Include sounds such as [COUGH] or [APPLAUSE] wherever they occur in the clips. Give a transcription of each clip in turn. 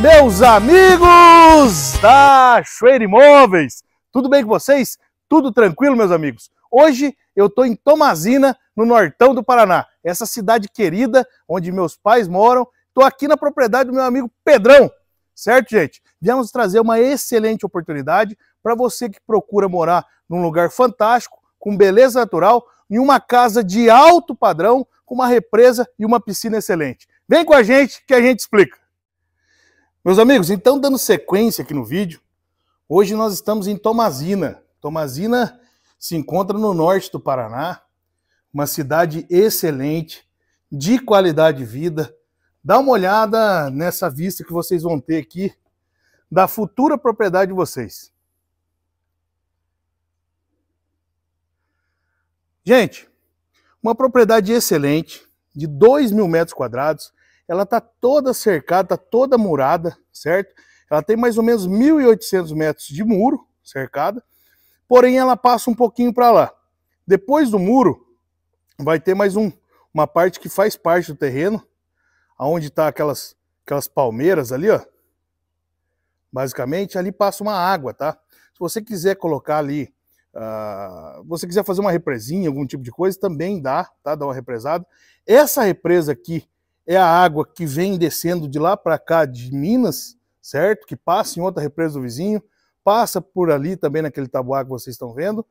meus amigos da Schwer Imóveis. Tudo bem com vocês? Tudo tranquilo, meus amigos? Hoje eu estou em Tomazina, no nortão do Paraná, essa cidade querida onde meus pais moram. Estou aqui na propriedade do meu amigo Pedrão, certo, gente? Viemos trazer uma excelente oportunidade para você que procura morar num lugar fantástico, com beleza natural, em uma casa de alto padrão, com uma represa e uma piscina excelente. Vem com a gente que a gente explica. Meus amigos, então dando sequência aqui no vídeo, hoje nós estamos em Tomazina. Tomazina se encontra no norte do Paraná, uma cidade excelente, de qualidade de vida. Dá uma olhada nessa vista que vocês vão ter aqui da futura propriedade de vocês. Gente, uma propriedade excelente, de 2 mil metros quadrados, ela está toda cercada, tá toda murada, certo? Ela tem mais ou menos 1.800 metros de muro cercada, porém ela passa um pouquinho para lá. Depois do muro, vai ter mais um, uma parte que faz parte do terreno, aonde está aquelas, aquelas palmeiras ali, ó. Basicamente, ali passa uma água, tá? Se você quiser colocar ali, uh, você quiser fazer uma represinha, algum tipo de coisa, também dá, tá? Dá uma represada. Essa represa aqui, é a água que vem descendo de lá para cá de Minas, certo? Que passa em outra represa do vizinho, passa por ali também naquele tabuá que vocês estão vendo,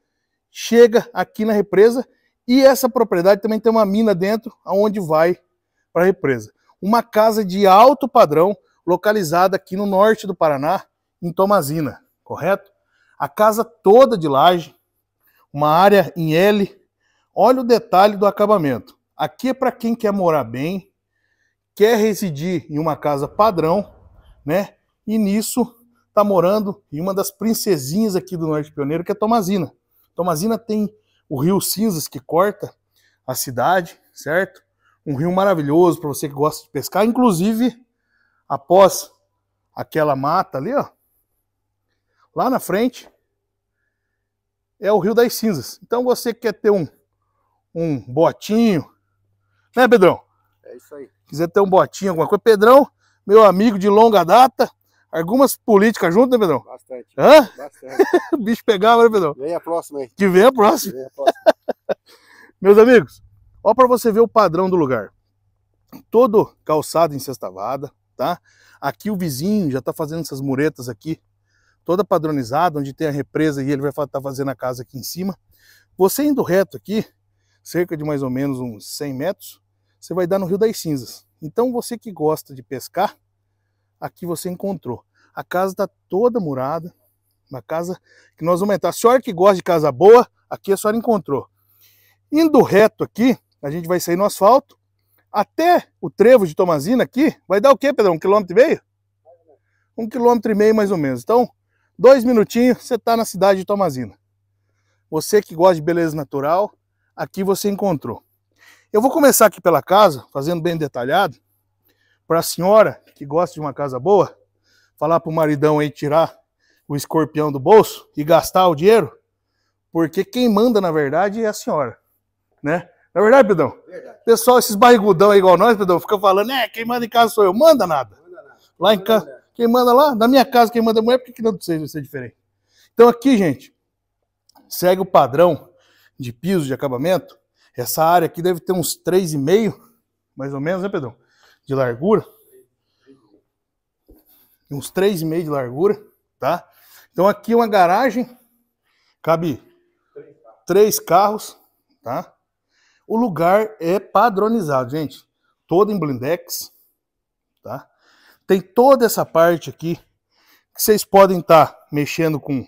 chega aqui na represa e essa propriedade também tem uma mina dentro aonde vai para a represa. Uma casa de alto padrão localizada aqui no norte do Paraná, em Tomazina, correto? A casa toda de laje, uma área em L. Olha o detalhe do acabamento. Aqui é para quem quer morar bem, quer residir em uma casa padrão, né? E nisso está morando em uma das princesinhas aqui do Norte Pioneiro, que é Tomazina. Tomazina tem o Rio Cinzas que corta a cidade, certo? Um rio maravilhoso para você que gosta de pescar, inclusive após aquela mata ali, ó, lá na frente é o Rio das Cinzas. Então você quer ter um um botinho, né, Pedrão? É isso aí. Quiser ter um botinho, alguma coisa. Pedrão, meu amigo de longa data. Algumas políticas junto, né, Pedrão? Bastante. Hã? Bastante. [LAUGHS] o bicho pegava, né, Pedrão? Vem a próxima aí. Que vem a próxima. Vem a próxima. [LAUGHS] Meus amigos, ó para você ver o padrão do lugar. Todo calçado em sextavada, tá? Aqui o vizinho já tá fazendo essas muretas aqui, toda padronizada, onde tem a represa e ele vai estar tá fazendo a casa aqui em cima. Você indo reto aqui, cerca de mais ou menos uns 100 metros, você vai dar no Rio das Cinzas. Então você que gosta de pescar, aqui você encontrou. A casa está toda murada, uma casa que nós vamos entrar. A senhora que gosta de casa boa, aqui a senhora encontrou. Indo reto aqui, a gente vai sair no asfalto, até o trevo de Tomazina aqui, vai dar o quê, Pedro? Um quilômetro e meio? Um quilômetro e meio mais ou menos. Então, dois minutinhos, você está na cidade de Tomazina. Você que gosta de beleza natural, aqui você encontrou. Eu vou começar aqui pela casa, fazendo bem detalhado, para a senhora que gosta de uma casa boa, falar para o maridão aí tirar o escorpião do bolso e gastar o dinheiro, porque quem manda, na verdade, é a senhora, né? é verdade, Pedrão? Verdade. Pessoal, esses barrigudão aí igual nós, Pedrão, fica falando, é, quem manda em casa sou eu. Manda nada. Manda Lá em casa, quem manda lá, na minha casa, quem manda é mulher, por que não seja ser diferente? Então aqui, gente, segue o padrão de piso de acabamento essa área aqui deve ter uns 3,5, mais ou menos, né, Pedrão? De largura. Uns 3,5 de largura, tá? Então aqui é uma garagem, cabe três carros, tá? O lugar é padronizado, gente. Todo em blindex, tá? Tem toda essa parte aqui que vocês podem estar tá mexendo com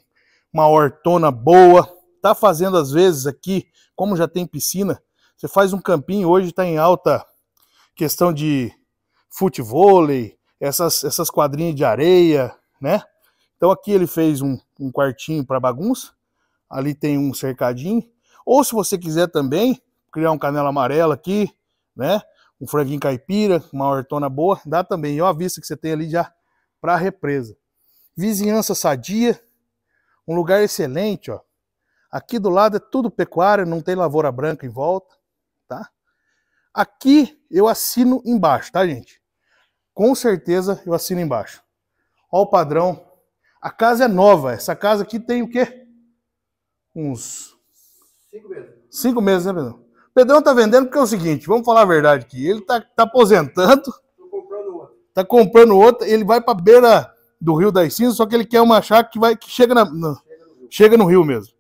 uma hortona boa, tá fazendo às vezes aqui, como já tem piscina, você faz um campinho, hoje está em alta questão de futebol, essas, essas quadrinhas de areia, né? Então aqui ele fez um, um quartinho para bagunça, ali tem um cercadinho. Ou se você quiser também criar um canela amarela aqui, né? Um franguinho caipira, uma hortona boa, dá também. E olha a vista que você tem ali já para a represa. Vizinhança sadia, um lugar excelente, ó. Aqui do lado é tudo pecuária, não tem lavoura branca em volta, tá? Aqui eu assino embaixo, tá, gente? Com certeza eu assino embaixo. Ó o padrão. A casa é nova. Essa casa aqui tem o quê? Uns... Cinco meses. Cinco meses, né, Pedrão? Pedrão tá vendendo porque é o seguinte, vamos falar a verdade aqui. Ele tá, tá aposentando. Tô comprando outra. Tá comprando outra. Ele vai pra beira do Rio das Cinzas, só que ele quer uma chácara que, vai, que chega, na, na, chega, no chega no rio mesmo.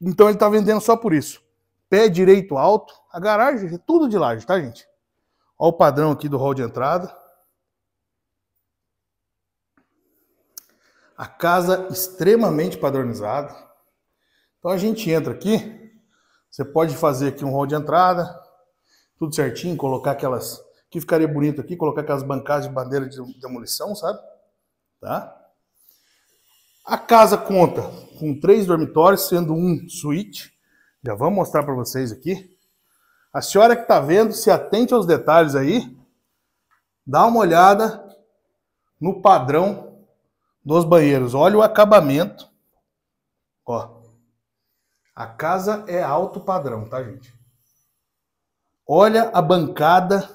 Então ele está vendendo só por isso. Pé direito alto, a garagem é tudo de laje, tá, gente? Olha o padrão aqui do hall de entrada. A casa extremamente padronizada. Então a gente entra aqui, você pode fazer aqui um hall de entrada, tudo certinho, colocar aquelas que ficaria bonito aqui, colocar aquelas bancadas de bandeira de demolição, sabe? Tá? A casa conta com três dormitórios, sendo um suíte. Já vamos mostrar para vocês aqui. A senhora que está vendo, se atente aos detalhes aí. Dá uma olhada no padrão dos banheiros. Olha o acabamento. Ó. A casa é alto padrão, tá, gente? Olha a bancada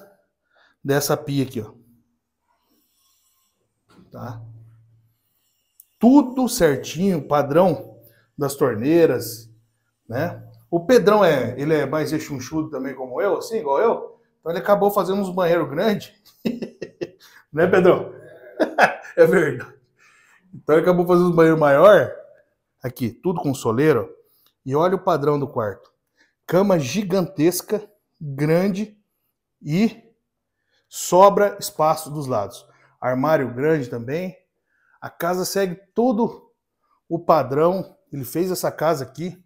dessa pia aqui, ó. Tá? tudo certinho, padrão das torneiras, né? O Pedrão é, ele é mais rechonchudo também como eu, assim, igual eu. Então ele acabou fazendo uns banheiros grandes. [LAUGHS] né, Pedrão? [LAUGHS] é verdade. Então ele acabou fazendo um banheiro maior. Aqui, tudo com soleiro. E olha o padrão do quarto. Cama gigantesca, grande e sobra espaço dos lados. Armário grande também, a casa segue todo o padrão. Ele fez essa casa aqui.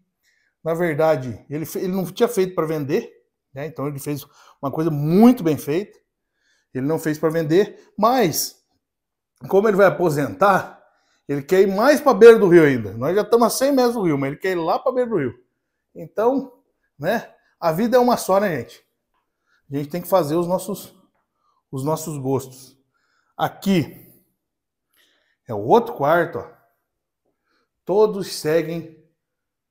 Na verdade, ele, ele não tinha feito para vender, né? então ele fez uma coisa muito bem feita. Ele não fez para vender, mas como ele vai aposentar, ele quer ir mais para a beira do rio ainda. Nós já estamos a 100 metros do rio, mas ele quer ir lá para a beira do rio. Então, né? A vida é uma só, né, gente? A gente tem que fazer os nossos, os nossos gostos. Aqui, é o outro quarto, ó. Todos seguem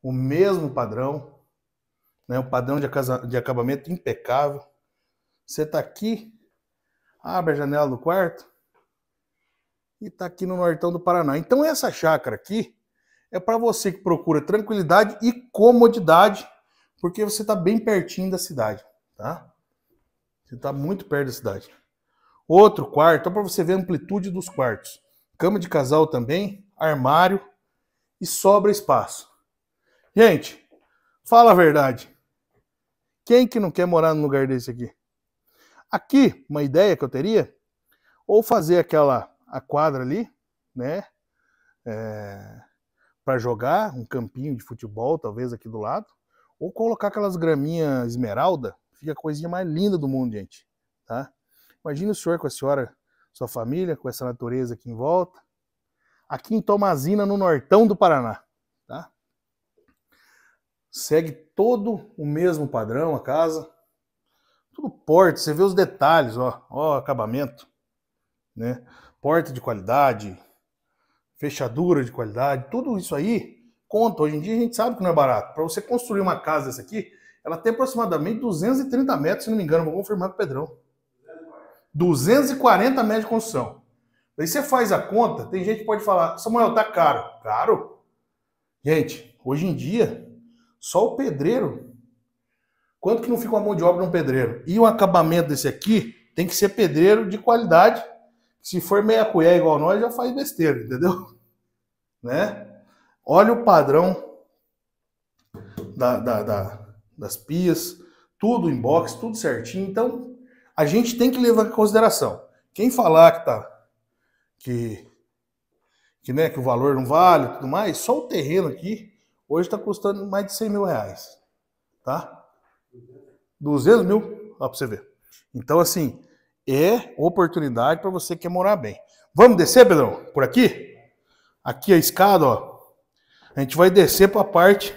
o mesmo padrão, né? O padrão de, acasa... de acabamento impecável. Você tá aqui, abre a janela do quarto e tá aqui no nortão do Paraná. Então essa chácara aqui é para você que procura tranquilidade e comodidade, porque você tá bem pertinho da cidade, tá? Você tá muito perto da cidade. Outro quarto, para você ver a amplitude dos quartos cama de casal também, armário e sobra espaço. Gente, fala a verdade. Quem que não quer morar num lugar desse aqui? Aqui, uma ideia que eu teria, ou fazer aquela a quadra ali, né? É, para jogar, um campinho de futebol, talvez aqui do lado, ou colocar aquelas graminhas esmeralda, fica a coisinha mais linda do mundo, gente, tá? Imagina o senhor com a senhora sua família, com essa natureza aqui em volta. Aqui em Tomazina, no nortão do Paraná. Tá? Segue todo o mesmo padrão a casa. Tudo porte, você vê os detalhes, ó, ó acabamento, né? Porta de qualidade, fechadura de qualidade, tudo isso aí conta. Hoje em dia a gente sabe que não é barato. Para você construir uma casa dessa aqui, ela tem aproximadamente 230 metros, se não me engano, vou confirmar com o Pedrão. 240 metros de construção. Daí você faz a conta, tem gente que pode falar, Samuel, tá caro. Caro? Gente, hoje em dia, só o pedreiro. Quanto que não fica uma mão de obra num pedreiro? E o acabamento desse aqui tem que ser pedreiro de qualidade. Se for meia colher igual nós, já faz besteira, entendeu? [LAUGHS] Né? Olha o padrão da, da, da, das pias, tudo em box, tudo certinho. Então, a gente tem que levar em consideração. Quem falar que tá que que, né, que o valor não vale tudo mais, só o terreno aqui hoje está custando mais de 100 mil reais, tá? 200 mil, ó, para você ver. Então, assim, é oportunidade para você que quer morar bem. Vamos descer, Pedrão? Por aqui? Aqui a escada, ó. A gente vai descer para a parte,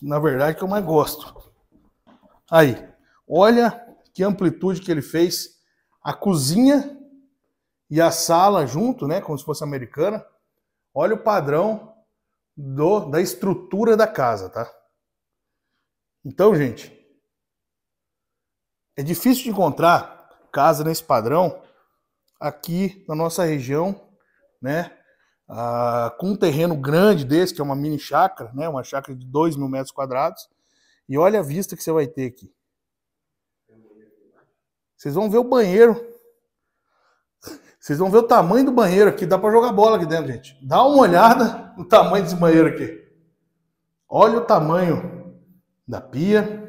na verdade, que eu mais gosto. Aí, olha que amplitude que ele fez. A cozinha e a sala junto, né? Como se fosse americana. Olha o padrão do, da estrutura da casa, tá? Então, gente, é difícil de encontrar casa nesse padrão aqui na nossa região, né? Ah, com um terreno grande desse, que é uma mini chácara, né? Uma chácara de 2 mil metros quadrados. E olha a vista que você vai ter aqui. Vocês vão ver o banheiro. Vocês vão ver o tamanho do banheiro aqui. Dá para jogar bola aqui dentro, gente. Dá uma olhada no tamanho desse banheiro aqui. Olha o tamanho da pia.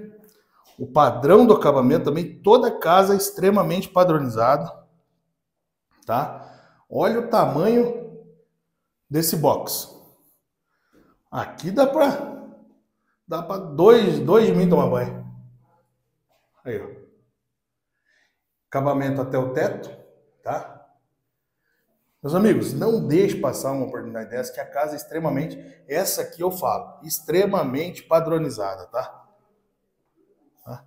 O padrão do acabamento também. Toda casa é extremamente padronizada. Tá? Olha o tamanho desse box. Aqui dá para dá para dois, dois de mim tomar banho. Aí, ó acabamento até o teto, tá? Meus amigos, não deixe passar uma oportunidade dessa, que a casa é extremamente, essa aqui eu falo, extremamente padronizada, tá? tá?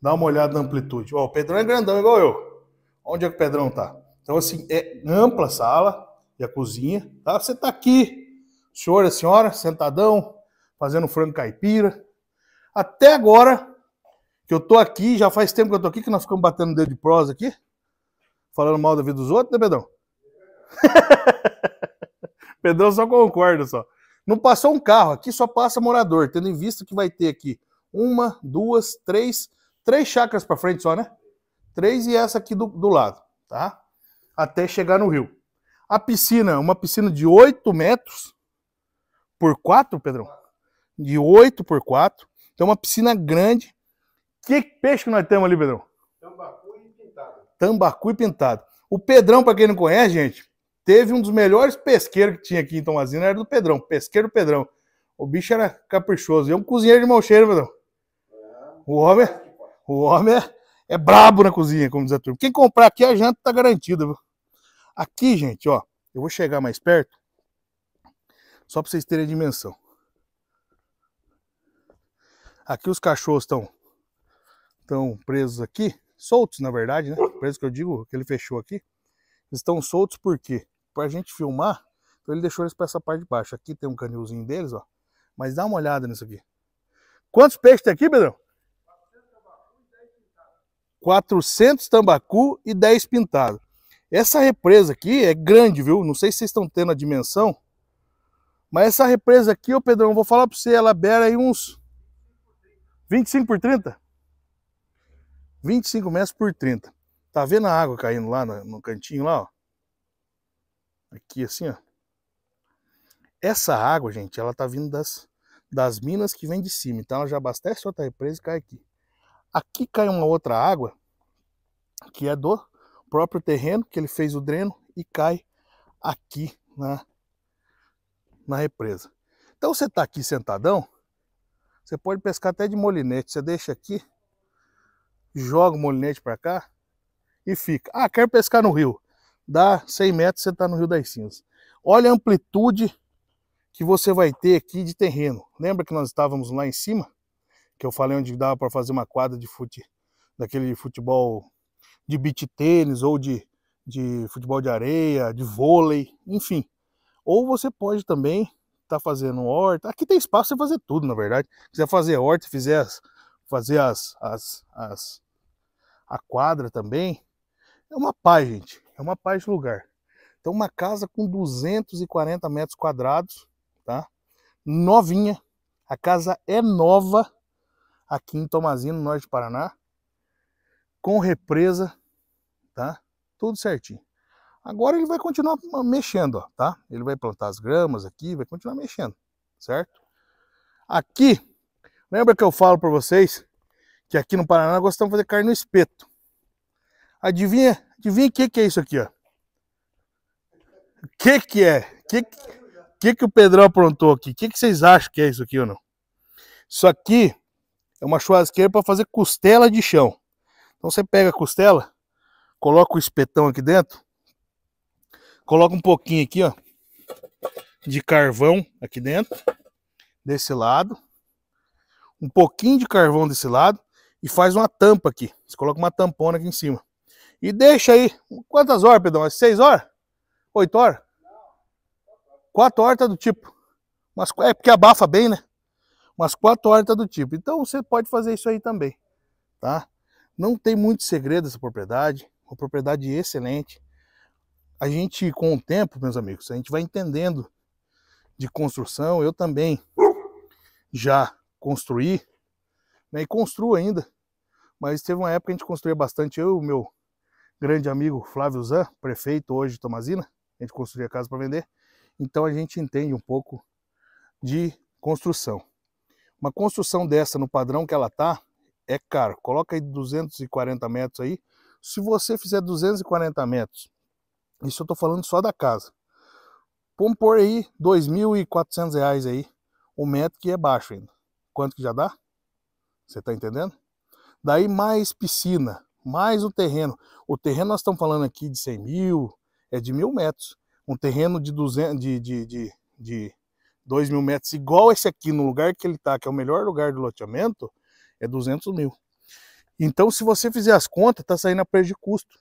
Dá uma olhada na amplitude. Ó, o Pedrão é grandão, igual eu. Onde é que o Pedrão tá? Então, assim, é ampla a sala e a cozinha, tá? Você tá aqui, senhor e senhora, sentadão, fazendo frango caipira. Até agora, que eu tô aqui, já faz tempo que eu tô aqui, que nós ficamos batendo dedo de prosa aqui, falando mal da vida dos outros, né, Pedrão? [LAUGHS] Pedrão só concorda só. Não passou um carro, aqui só passa morador, tendo em vista que vai ter aqui uma, duas, três, três chacras para frente só, né? Três e essa aqui do, do lado, tá? Até chegar no rio. A piscina, uma piscina de 8 metros por 4, Pedrão? De 8 por 4. Então, uma piscina grande, que peixe que nós temos ali, Pedrão? Tambacu e pintado. Tambacu e pintado. O Pedrão, para quem não conhece, gente, teve um dos melhores pesqueiros que tinha aqui em Tomazina, era do Pedrão, pesqueiro Pedrão. O bicho era caprichoso. E é um cozinheiro de mau cheiro, Pedrão. É. O homem, é, o homem é, é, brabo na cozinha, como diz a turma. Quem comprar aqui, a janta tá garantida. Viu? Aqui, gente, ó, eu vou chegar mais perto, só para vocês terem a dimensão. Aqui os cachorros estão estão presos aqui, soltos na verdade, né? Presos que eu digo que ele fechou aqui. Estão soltos por quê? Pra gente filmar, então ele deixou eles para essa parte de baixo. Aqui tem um canilzinho deles, ó. Mas dá uma olhada nisso aqui. Quantos peixes tem aqui, Pedrão? 400 tambacu e 10 pintado. Essa represa aqui é grande, viu? Não sei se vocês estão tendo a dimensão. Mas essa represa aqui, ô Pedrão, vou falar para você, ela beira aí uns 25 por 30. 25 metros por 30. Tá vendo a água caindo lá no, no cantinho lá, ó? Aqui assim, ó. Essa água, gente, ela tá vindo das, das minas que vem de cima. Então ela já abastece outra represa e cai aqui. Aqui cai uma outra água, que é do próprio terreno, que ele fez o dreno e cai aqui na, né, na represa. Então você tá aqui sentadão, você pode pescar até de molinete. Você deixa aqui, joga o molinete para cá e fica. Ah, quero pescar no rio. Dá 100 metros, você está no Rio das Cinzas. Olha a amplitude que você vai ter aqui de terreno. Lembra que nós estávamos lá em cima? Que eu falei onde dava para fazer uma quadra de fute, daquele futebol de beach tênis ou de, de futebol de areia, de vôlei, enfim. Ou você pode também estar tá fazendo horta. Aqui tem espaço para fazer tudo, na verdade. Se quiser fazer horta, fizer as, fazer as, as, as a quadra também. É uma paz, gente. É uma paz de lugar. Então, uma casa com 240 metros quadrados, tá? Novinha. A casa é nova aqui em Tomazino, norte de Paraná. Com represa, tá? Tudo certinho. Agora ele vai continuar mexendo, ó, tá? Ele vai plantar as gramas aqui, vai continuar mexendo, certo? Aqui, lembra que eu falo para vocês que aqui no Paraná gostamos de fazer carne no espeto. Adivinha, adivinha o que, que é isso aqui, ó. O que que é? O que, que, que o Pedrão aprontou aqui? O que, que vocês acham que é isso aqui ou não? Isso aqui é uma churrasqueira para fazer costela de chão. Então você pega a costela, coloca o espetão aqui dentro, coloca um pouquinho aqui, ó, de carvão aqui dentro, desse lado, um pouquinho de carvão desse lado, e faz uma tampa aqui. Você coloca uma tampona aqui em cima. E deixa aí. Quantas horas, Pedrão? As é 6 horas? 8 horas? 4 horas tá do tipo. mas é porque abafa bem, né? Umas 4 horas tá do tipo. Então você pode fazer isso aí também. Tá? Não tem muito segredo essa propriedade. Uma propriedade excelente. A gente, com o tempo, meus amigos, a gente vai entendendo de construção. Eu também já construí né, e construo ainda mas teve uma época que a gente construía bastante, eu e o meu grande amigo Flávio Zan, prefeito hoje de Tomazina, a gente construía casa para vender. Então a gente entende um pouco de construção. Uma construção dessa no padrão que ela tá é caro. Coloca aí 240 metros aí. Se você fizer 240 metros, isso eu estou falando só da casa. Vamos pôr aí R$ reais aí, o um metro que é baixo ainda. Quanto que já dá? Você está entendendo? Daí mais piscina, mais o terreno. O terreno nós estamos falando aqui de 100 mil, é de mil metros. Um terreno de 200, de, de, de, de 2 mil metros, igual esse aqui, no lugar que ele está, que é o melhor lugar do loteamento, é 200 mil. Então, se você fizer as contas, está saindo a perda de custo,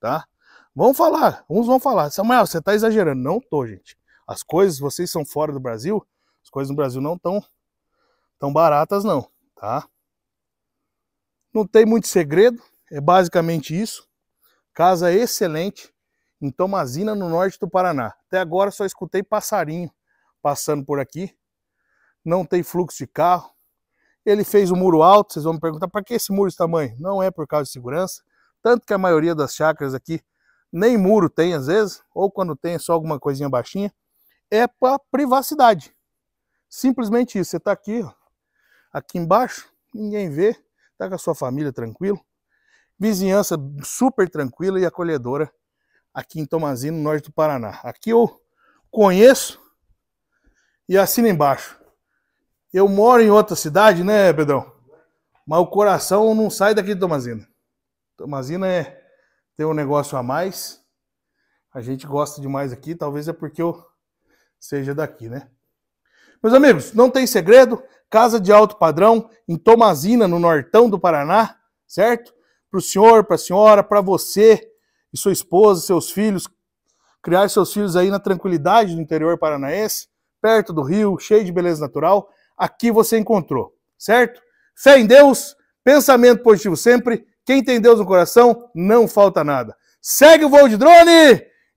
tá? Vão falar, uns vão falar, Samuel, você está exagerando. Não tô, gente. As coisas, vocês são fora do Brasil, as coisas no Brasil não estão tão baratas não, tá? Não tem muito segredo, é basicamente isso. Casa excelente em Tomazina, no norte do Paraná. Até agora só escutei passarinho passando por aqui. Não tem fluxo de carro. Ele fez um muro alto, vocês vão me perguntar, para que esse muro desse tamanho? Não é por causa de segurança. Tanto que a maioria das chácaras aqui nem muro tem às vezes, ou quando tem é só alguma coisinha baixinha. É para privacidade. Simplesmente isso. Você está aqui, ó, aqui embaixo, ninguém vê. Tá com a sua família tranquilo. Vizinhança super tranquila e acolhedora aqui em Tomazino, norte do Paraná. Aqui eu conheço e assino embaixo. Eu moro em outra cidade, né, Pedrão? Mas o coração não sai daqui de Tomazina. Tomazina é, tem um negócio a mais. A gente gosta demais aqui, talvez é porque eu seja daqui, né? Meus amigos, não tem segredo casa de alto padrão em Tomazina, no nortão do Paraná, certo? Para o senhor, para a senhora, para você e sua esposa, seus filhos, criar seus filhos aí na tranquilidade do interior paranaense, perto do rio, cheio de beleza natural, aqui você encontrou, certo? Fé em Deus, pensamento positivo sempre, quem tem Deus no coração, não falta nada. Segue o voo de drone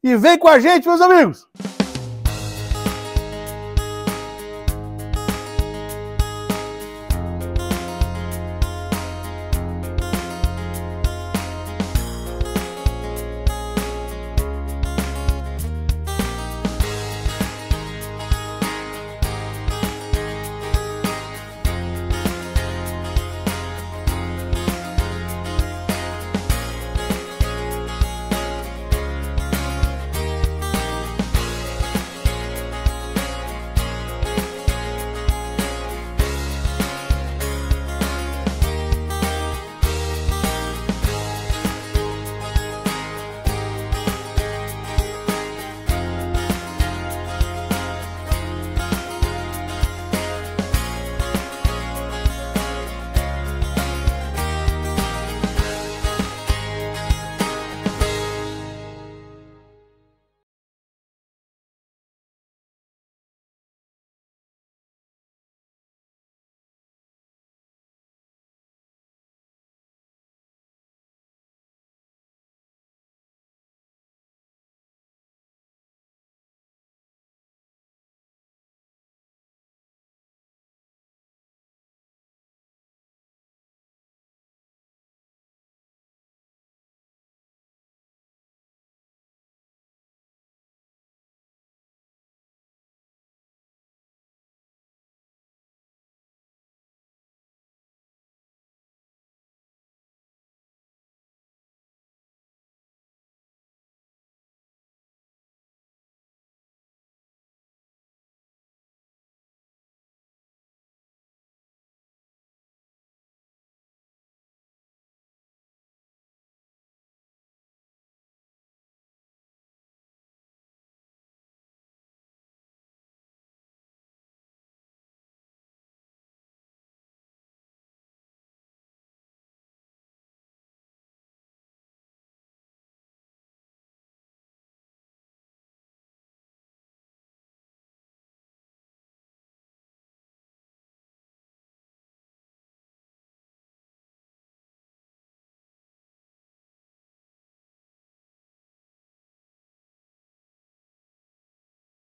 e vem com a gente, meus amigos!